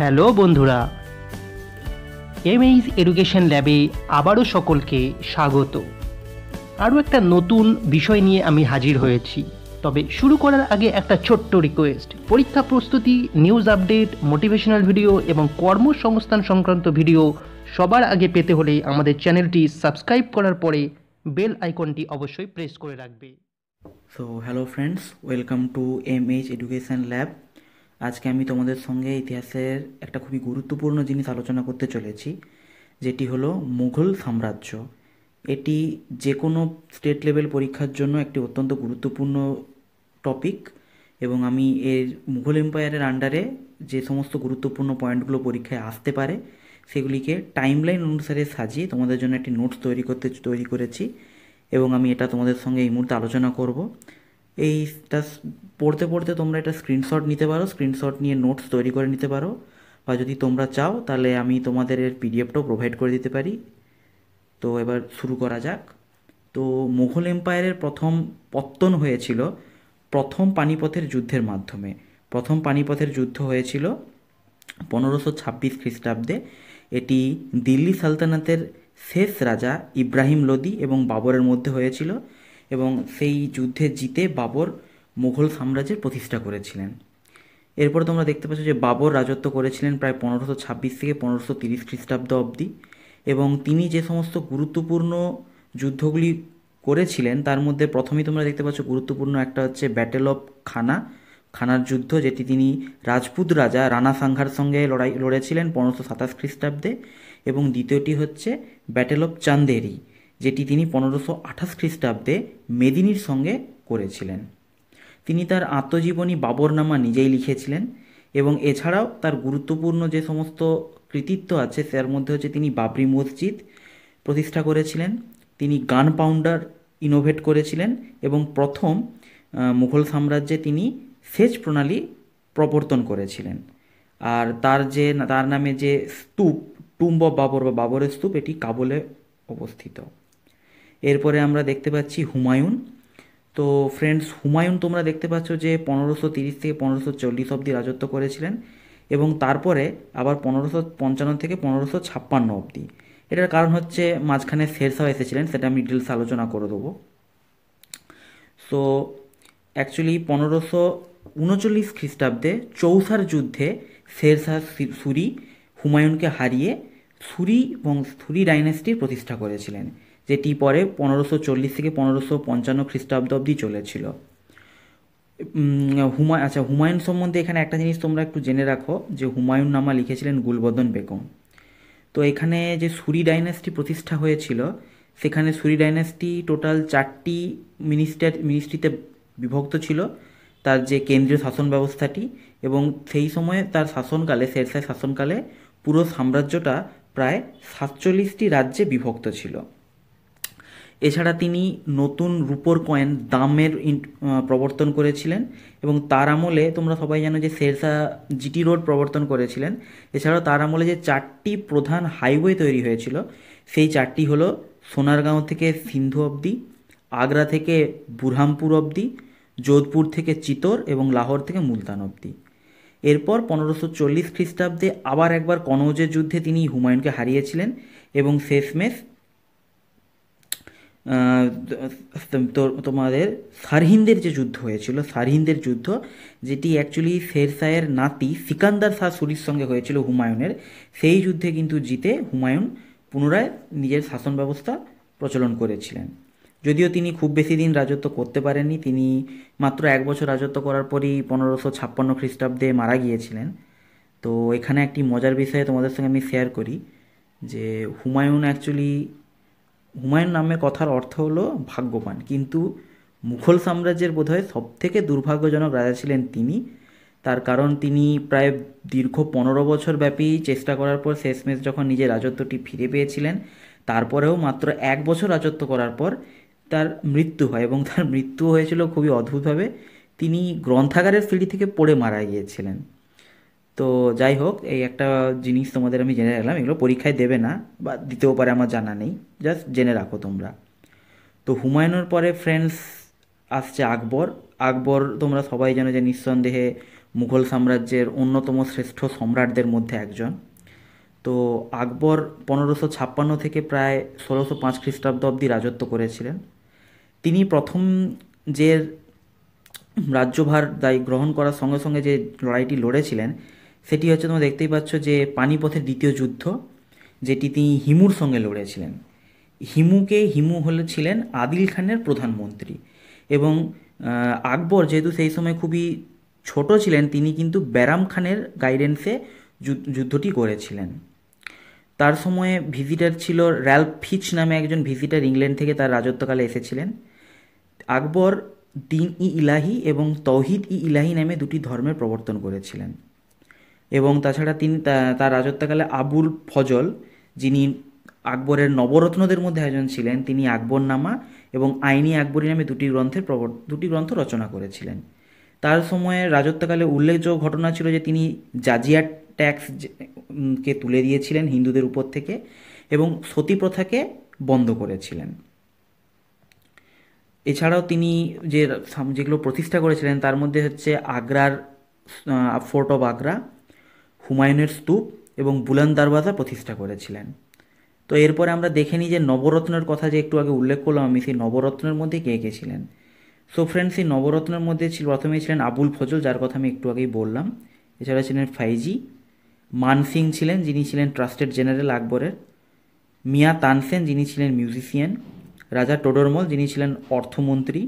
hello বন্ধুরা এমএইজ education ল্যাবে আবারও সকলকে স্বাগত আরও একটা নতুন বিষয় নিয়ে আমি হাজির হয়েছি তবে শুরু করার আগে একটা ছোট্ট রিকোয়েস্ট পরীক্ষা প্রস্তুতি নিউজ আপডেট মোটিভেশনাল ভিডিও এবং কর্মসংস্থান সংক্রান্ত ভিডিও সবার আগে পেতে হলে আমাদের চ্যানেলটি সাবস্ক্রাইব করার পরে বেল আইকনটি অবশ্যই প্রেস করে রাখবে so hello friends welcome to M H education lab আজকে আমি তোমাদের সঙ্গে ইতিহাসের একটা খুবই গুরুত্বপূর্ণ জিনিস আলোচনা করতে চলেছি যেটি হলো মুঘল সাম্রাজ্য এটি যে কোনো স্টেট লেভেল পরীক্ষার জন্য একটি অত্যন্ত গুরুত্বপূর্ণ টপিক এবং আমি এর মুঘল এম্পায়ারের আন্ডারে যে সমস্ত গুরুত্বপূর্ণ পয়েন্টগুলো পরীক্ষায় আসতে পারে সেগুলিকে টাইমলাইন অনুসারে সাজিয়ে তোমাদের জন্য একটি নোটস তৈরি করতে তৈরি করেছি এবং আমি এটা তোমাদের সঙ্গে এই মুহূর্তে আলোচনা করব এইটা পড়তে পড়তে তোমরা এটা স্ক্রিনশট নিতে পারো স্ক্রিনশট নিয়ে নোটস তৈরি করে নিতে পারো বা যদি তোমরা চাও তাহলে আমি তোমাদের এর পিডিএফটাও প্রোভাইড করে দিতে পারি তো এবার শুরু করা যাক তো মুঘল এম্পায়ারের প্রথম পত্তন হয়েছিল প্রথম পানিপথের যুদ্ধের মাধ্যমে প্রথম পানিপথের যুদ্ধ হয়েছিল পনেরোশো ছাব্বিশ খ্রিস্টাব্দে এটি দিল্লি সালতানাতের শেষ রাজা ইব্রাহিম লোদি এবং বাবরের মধ্যে হয়েছিল এবং সেই যুদ্ধে জিতে বাবর মুঘল সাম্রাজ্যের প্রতিষ্ঠা করেছিলেন এরপর তোমরা দেখতে পাচ্ছ যে বাবর রাজত্ব করেছিলেন প্রায় পনেরোশো ছাব্বিশ থেকে পনেরোশো তিরিশ খ্রিস্টাব্দ অবধি এবং তিনি যে সমস্ত গুরুত্বপূর্ণ যুদ্ধগুলি করেছিলেন তার মধ্যে প্রথমেই তোমরা দেখতে পাচ্ছ গুরুত্বপূর্ণ একটা হচ্ছে ব্যাটেল অফ খানা খানার যুদ্ধ যেটি তিনি রাজপুত রাজা রানা সাংঘার সঙ্গে লড়াই লড়েছিলেন পনেরোশো সাতাশ খ্রিস্টাব্দে এবং দ্বিতীয়টি হচ্ছে ব্যাটেল অফ চান্দেরি যেটি তিনি পনেরোশো আঠাশ খ্রিস্টাব্দে মেদিনীর সঙ্গে করেছিলেন তিনি তার আত্মজীবনী বাবরনামা নিজেই লিখেছিলেন এবং এছাড়াও তার গুরুত্বপূর্ণ যে সমস্ত কৃতিত্ব আছে তার মধ্যে হচ্ছে তিনি বাবরি মসজিদ প্রতিষ্ঠা করেছিলেন তিনি গান পাউন্ডার ইনোভেট করেছিলেন এবং প্রথম মুঘল সাম্রাজ্যে তিনি সেচ প্রণালী প্রবর্তন করেছিলেন আর তার যে তার নামে যে স্তূপ টুম্ব বাবর বা বাবরের স্তূপ এটি কাবুলে অবস্থিত এরপরে আমরা দেখতে পাচ্ছি হুমায়ুন তো ফ্রেন্ডস হুমায়ুন তোমরা দেখতে পাচ্ছ যে পনেরোশো তিরিশ থেকে পনেরোশো চল্লিশ অবধি রাজত্ব করেছিলেন এবং তারপরে আবার পনেরোশো পঞ্চান্ন থেকে পনেরোশো ছাপ্পান্ন অবধি এটার কারণ হচ্ছে মাঝখানে শেরশাহ এসেছিলেন সেটা আমি ডিটেলস আলোচনা করে দেবো সো অ্যাকচুয়ালি পনেরোশো উনচল্লিশ খ্রিস্টাব্দে চৌসার যুদ্ধে শেরশাহ সুরি হুমায়ুনকে হারিয়ে সুরি এবং সুরি ডাইনেস্টির প্রতিষ্ঠা করেছিলেন যেটি পরে পনেরোশো চল্লিশ থেকে পনেরোশো পঞ্চান্ন খ্রিস্টাব্দ অবধি চলেছিল হুমায় আচ্ছা হুমায়ুন সম্বন্ধে এখানে একটা জিনিস তোমরা একটু জেনে রাখো যে হুমায়ুন নামা লিখেছিলেন গুলবদন বেগম তো এখানে যে সুরি ডাইনাস্টি প্রতিষ্ঠা হয়েছিল সেখানে সুরি ডাইনাস্টি টোটাল চারটি মিনিস্টার মিনিস্ট্রিতে বিভক্ত ছিল তার যে কেন্দ্রীয় শাসন ব্যবস্থাটি এবং সেই সময়ে তার শাসনকালে শেরশাহ শাসনকালে পুরো সাম্রাজ্যটা প্রায় সাতচল্লিশটি রাজ্যে বিভক্ত ছিল এছাড়া তিনি নতুন রুপোর কয়েন দামের প্রবর্তন করেছিলেন এবং তার আমলে তোমরা সবাই জানো যে শেরশাহ জিটি রোড প্রবর্তন করেছিলেন এছাড়াও তার আমলে যে চারটি প্রধান হাইওয়ে তৈরি হয়েছিল সেই চারটি হলো সোনারগাঁও থেকে সিন্ধু অবধি আগ্রা থেকে বুরহামপুর অবধি যোধপুর থেকে চিতোর এবং লাহোর থেকে মুলতান অবধি এরপর পনেরোশো চল্লিশ খ্রিস্টাব্দে আবার একবার কনৌজের যুদ্ধে তিনি হুমায়ুনকে হারিয়েছিলেন এবং শেষমেশ তোমাদের সারহিন্দের যে যুদ্ধ হয়েছিল সারহিন্দের যুদ্ধ যেটি অ্যাকচুয়ালি শেরশাহের নাতি সিকান্দার শাহ সুরির সঙ্গে হয়েছিল হুমায়ুনের সেই যুদ্ধে কিন্তু জিতে হুমায়ুন পুনরায় নিজের শাসন ব্যবস্থা প্রচলন করেছিলেন যদিও তিনি খুব বেশি দিন রাজত্ব করতে পারেননি তিনি মাত্র এক বছর রাজত্ব করার পরই পনেরোশো ছাপ্পান্ন খ্রিস্টাব্দে মারা গিয়েছিলেন তো এখানে একটি মজার বিষয়ে তোমাদের সঙ্গে আমি শেয়ার করি যে হুমায়ুন অ্যাকচুয়ালি হুমায়ুন নামে কথার অর্থ হলো ভাগ্যবান কিন্তু মুঘল সাম্রাজ্যের বোধহয় সবথেকে দুর্ভাগ্যজনক রাজা ছিলেন তিনি তার কারণ তিনি প্রায় দীর্ঘ পনেরো বছর ব্যাপী চেষ্টা করার পর শেষমেশ যখন নিজের রাজত্বটি ফিরে পেয়েছিলেন তারপরেও মাত্র এক বছর রাজত্ব করার পর তার মৃত্যু হয় এবং তার মৃত্যু হয়েছিল খুবই অদ্ভুতভাবে তিনি গ্রন্থাগারের সিঁড়ি থেকে পড়ে মারা গিয়েছিলেন তো যাই হোক এই একটা জিনিস তোমাদের আমি জেনে রাখলাম এগুলো পরীক্ষায় দেবে না বা দিতেও পারে আমার জানা নেই জাস্ট জেনে রাখো তোমরা তো হুমায়ুনের পরে ফ্রেন্ডস আসছে আকবর আকবর তোমরা সবাই জানো যে নিঃসন্দেহে মুঘল সাম্রাজ্যের অন্যতম শ্রেষ্ঠ সম্রাটদের মধ্যে একজন তো আকবর পনেরোশো ছাপ্পান্ন থেকে প্রায় ষোলোশো পাঁচ খ্রিস্টাব্দ অব্দি রাজত্ব করেছিলেন তিনি প্রথম যে রাজ্যভার দায় গ্রহণ করার সঙ্গে সঙ্গে যে লড়াইটি লড়েছিলেন সেটি হচ্ছে তোমরা দেখতেই পাচ্ছ যে পানিপথের দ্বিতীয় যুদ্ধ যেটি তিনি হিমুর সঙ্গে লড়েছিলেন হিমুকে হিমু হলে ছিলেন আদিল খানের প্রধানমন্ত্রী এবং আকবর যেহেতু সেই সময় খুবই ছোট ছিলেন তিনি কিন্তু ব্যারাম খানের গাইডেন্সে যুদ্ধটি করেছিলেন তার সময়ে ভিজিটার ছিল র্যাল্প ফিচ নামে একজন ভিজিটার ইংল্যান্ড থেকে তার রাজত্বকালে এসেছিলেন আকবর দিন ই ইলাহি এবং তৌহিদ ই ইলাহি নামে দুটি ধর্মের প্রবর্তন করেছিলেন এবং তাছাড়া তিনি তার রাজত্বকালে আবুল ফজল যিনি আকবরের নবরত্নদের মধ্যে একজন ছিলেন তিনি আকবরনামা এবং আইনি আকবরী নামে দুটি গ্রন্থের প্রবর দুটি গ্রন্থ রচনা করেছিলেন তার সময়ে রাজত্বকালে উল্লেখযোগ্য ঘটনা ছিল যে তিনি জাজিয়া ট্যাক্স কে তুলে দিয়েছিলেন হিন্দুদের উপর থেকে এবং সতী প্রথাকে বন্ধ করেছিলেন এছাড়াও তিনি যে যেগুলো প্রতিষ্ঠা করেছিলেন তার মধ্যে হচ্ছে আগ্রার ফোর্ট অব আগ্রা হুমায়ুনের স্তূপ এবং বুলান দারওয়াজা প্রতিষ্ঠা করেছিলেন তো এরপরে আমরা দেখে নিই যে নবরত্নের কথা যে একটু আগে উল্লেখ করলাম আমি সেই নবরত্নের মধ্যে কে কে ছিলেন সো ফ্রেন্ডস এই নবরত্নের মধ্যে ছিল প্রথমে ছিলেন আবুল ফজল যার কথা আমি একটু আগেই বললাম এছাড়া ছিলেন ফাইজি মানসিং ছিলেন যিনি ছিলেন ট্রাস্টেড জেনারেল আকবরের মিয়া তানসেন যিনি ছিলেন মিউজিশিয়ান রাজা টোডরমল যিনি ছিলেন অর্থমন্ত্রী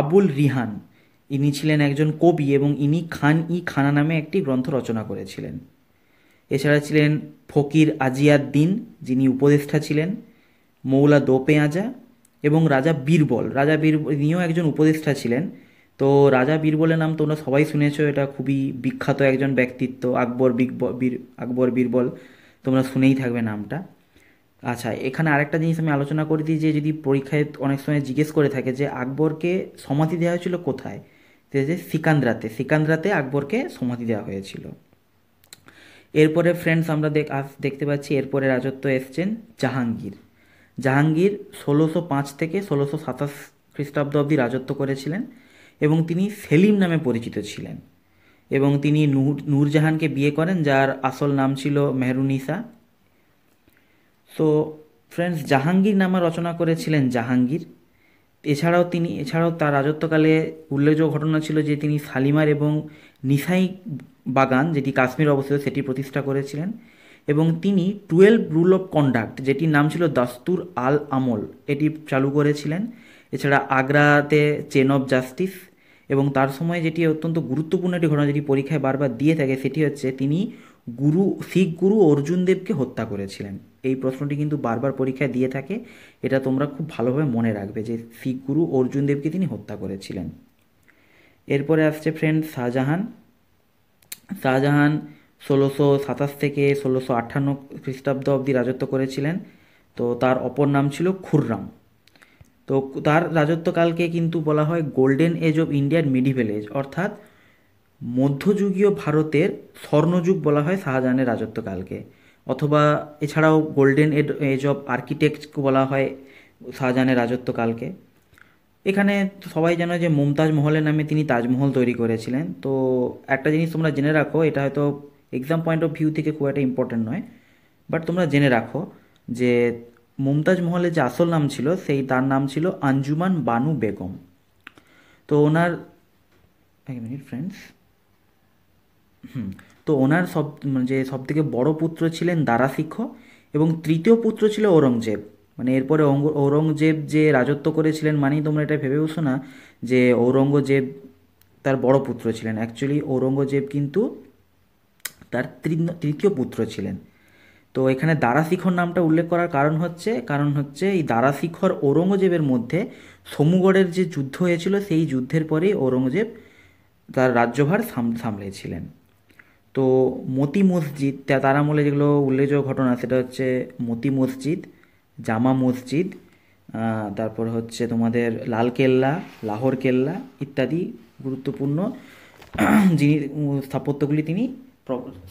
আবুল রিহান ইনি ছিলেন একজন কবি এবং ইনি খান ই খানা নামে একটি গ্রন্থ রচনা করেছিলেন এছাড়া ছিলেন ফকির আজিয়াদ্দিন যিনি উপদেষ্টা ছিলেন মৌলা দোপেয়াজা এবং রাজা বীরবল রাজা বীরবল ইনিও একজন উপদেষ্টা ছিলেন তো রাজা বীরবলের নাম তোমরা সবাই শুনেছ এটা খুবই বিখ্যাত একজন ব্যক্তিত্ব আকবর বীর আকবর বীরবল তোমরা শুনেই থাকবে নামটা আচ্ছা এখানে আরেকটা জিনিস আমি আলোচনা করে দিই যে যদি পরীক্ষায় অনেক সময় জিজ্ঞেস করে থাকে যে আকবরকে সমাধি দেওয়া হয়েছিল কোথায় যে সিকান্দ্রাতে সিকান্দ্রাতে আকবরকে সমাধি দেওয়া হয়েছিল এরপরে ফ্রেন্ডস আমরা দেখ আজ দেখতে পাচ্ছি এরপরে রাজত্ব এসছেন জাহাঙ্গীর জাহাঙ্গীর ষোলোশো পাঁচ থেকে ষোলোশো সাতাশ খ্রিস্টাব্দ অবধি রাজত্ব করেছিলেন এবং তিনি সেলিম নামে পরিচিত ছিলেন এবং তিনি নূর নূরজাহানকে বিয়ে করেন যার আসল নাম ছিল মেহরুনিসা তো ফ্রেন্ডস জাহাঙ্গীর নামা রচনা করেছিলেন জাহাঙ্গীর এছাড়াও তিনি এছাড়াও তার রাজত্বকালে উল্লেখযোগ্য ঘটনা ছিল যে তিনি শালিমার এবং নিসাই বাগান যেটি কাশ্মীরে অবস্থিত সেটি প্রতিষ্ঠা করেছিলেন এবং তিনি টুয়েলভ রুল অফ কন্ডাক্ট যেটির নাম ছিল দাস্তুর আল আমল এটি চালু করেছিলেন এছাড়া আগ্রাতে চেন অফ জাস্টিস এবং তার সময় যেটি অত্যন্ত গুরুত্বপূর্ণ একটি ঘটনা যেটি পরীক্ষায় বারবার দিয়ে থাকে সেটি হচ্ছে তিনি গুরু শিখ গুরু অর্জুন দেবকে হত্যা করেছিলেন এই প্রশ্নটি কিন্তু বারবার পরীক্ষায় দিয়ে থাকে এটা তোমরা খুব ভালোভাবে মনে রাখবে যে শিখ গুরু অর্জুন দেবকে তিনি হত্যা করেছিলেন এরপরে আসছে ফ্রেন্ড শাহজাহান শাহজাহান ষোলোশো সাতাশ থেকে ষোলোশো আঠান্ন খ্রিস্টাব্দ অবধি রাজত্ব করেছিলেন তো তার অপর নাম ছিল খুররাম তো তার রাজত্বকালকে কিন্তু বলা হয় গোল্ডেন এজ অব ইন্ডিয়ার মিডিভেল এজ অর্থাৎ মধ্যযুগীয় ভারতের স্বর্ণযুগ বলা হয় শাহজাহানের রাজত্বকালকে অথবা এছাড়াও গোল্ডেন এড এজ অফ আর্কিটেক্ট বলা হয় শাহজাহানের রাজত্বকালকে এখানে সবাই জানো যে মুমতাজ মহলের নামে তিনি তাজমহল তৈরি করেছিলেন তো একটা জিনিস তোমরা জেনে রাখো এটা হয়তো এক্সাম পয়েন্ট অফ ভিউ থেকে খুব একটা ইম্পর্টেন্ট নয় বাট তোমরা জেনে রাখো যে মুমতাজ মহলের যে আসল নাম ছিল সেই তার নাম ছিল আঞ্জুমান বানু বেগম তো ওনার এক মিনিট ফ্রেন্ডস হুম তো ওনার সব মানে যে সবথেকে বড় পুত্র ছিলেন দারাশিক্ষ এবং তৃতীয় পুত্র ছিল ঔরঙ্গজেব মানে এরপরে ঔরঙ্গজেব যে রাজত্ব করেছিলেন মানেই তোমরা এটা ভেবে বসো না যে ঔরঙ্গজেব তার বড় পুত্র ছিলেন অ্যাকচুয়ালি ঔরঙ্গজেব কিন্তু তার তৃতীয় পুত্র ছিলেন তো এখানে দারাশিখর নামটা উল্লেখ করার কারণ হচ্ছে কারণ হচ্ছে এই দারাশিখর ঔরঙ্গজেবের মধ্যে সমুগড়ের যে যুদ্ধ হয়েছিল সেই যুদ্ধের পরেই ঔরঙ্গজেব তার রাজ্যভার সামলেছিলেন তো মতি মসজিদ তার আমলে যেগুলো উল্লেখযোগ্য ঘটনা সেটা হচ্ছে মতি মসজিদ জামা মসজিদ তারপর হচ্ছে তোমাদের লাল কেল্লা লাহোর কেল্লা ইত্যাদি গুরুত্বপূর্ণ যিনি স্থাপত্যগুলি তিনি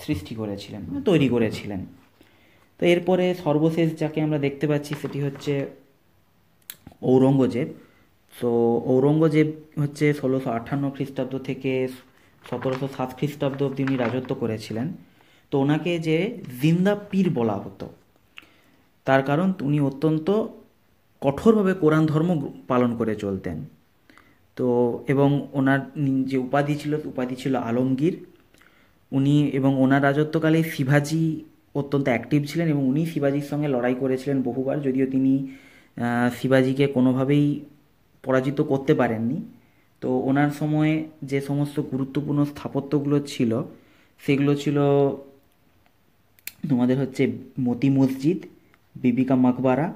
সৃষ্টি করেছিলেন মানে তৈরি করেছিলেন তো এরপরে সর্বশেষ যাকে আমরা দেখতে পাচ্ছি সেটি হচ্ছে ঔরঙ্গজেব সো ঔরঙ্গজেব হচ্ছে ষোলোশো আটান্ন খ্রিস্টাব্দ থেকে সতেরোশো সাত খ্রিস্টাব্দ অব্দি উনি রাজত্ব করেছিলেন তো ওনাকে যে জিন্দা পীর বলা হতো তার কারণ উনি অত্যন্ত কঠোরভাবে কোরআন ধর্ম পালন করে চলতেন তো এবং ওনার যে উপাধি ছিল উপাধি ছিল আলমগীর উনি এবং ওনার রাজত্বকালে শিবাজি অত্যন্ত অ্যাক্টিভ ছিলেন এবং উনি শিবাজির সঙ্গে লড়াই করেছিলেন বহুবার যদিও তিনি শিবাজিকে কোনোভাবেই পরাজিত করতে পারেননি তো ওনার সময়ে যে সমস্ত গুরুত্বপূর্ণ স্থাপত্যগুলো ছিল সেগুলো ছিল তোমাদের হচ্ছে মতি মসজিদ বিবিকা মকবারা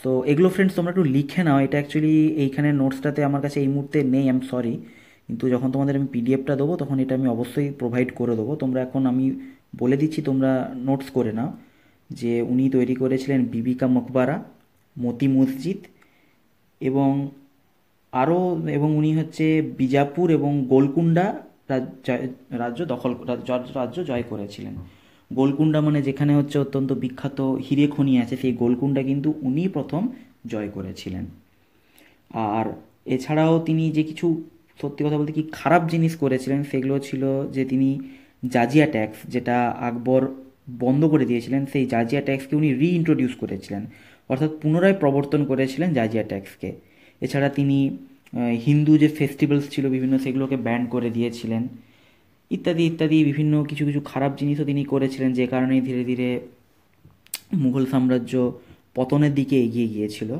সো এগুলো ফ্রেন্ডস তোমরা একটু লিখে নাও এটা অ্যাকচুয়ালি এইখানে নোটসটাতে আমার কাছে এই মুহূর্তে নেই আম সরি কিন্তু যখন তোমাদের আমি পিডিএফটা দেবো তখন এটা আমি অবশ্যই প্রোভাইড করে দেবো তোমরা এখন আমি বলে দিচ্ছি তোমরা নোটস করে নাও যে উনি তৈরি করেছিলেন বিবিকা মকবারা মতি মসজিদ এবং আরও এবং উনি হচ্ছে বিজাপুর এবং গোলকুন্ডা রাজ্য দখল রাজ্য জয় করেছিলেন গোলকুন্ডা মানে যেখানে হচ্ছে অত্যন্ত বিখ্যাত হিরে খনি আছে সেই গোলকুন্ডা কিন্তু উনি প্রথম জয় করেছিলেন আর এছাড়াও তিনি যে কিছু সত্যি কথা বলতে কি খারাপ জিনিস করেছিলেন সেগুলো ছিল যে তিনি জাজিয়া ট্যাক্স যেটা আকবর বন্ধ করে দিয়েছিলেন সেই জাজিয়া ট্যাক্সকে উনি রিইন্ট্রোডিউস করেছিলেন অর্থাৎ পুনরায় প্রবর্তন করেছিলেন জাজিয়া ট্যাক্সকে এছাড়া তিনি হিন্দু যে ফেস্টিভ্যালস ছিল বিভিন্ন সেগুলোকে ব্যান করে দিয়েছিলেন ইত্যাদি ইত্যাদি বিভিন্ন কিছু কিছু খারাপ জিনিসও তিনি করেছিলেন যে কারণেই ধীরে ধীরে মুঘল সাম্রাজ্য পতনের দিকে এগিয়ে গিয়েছিল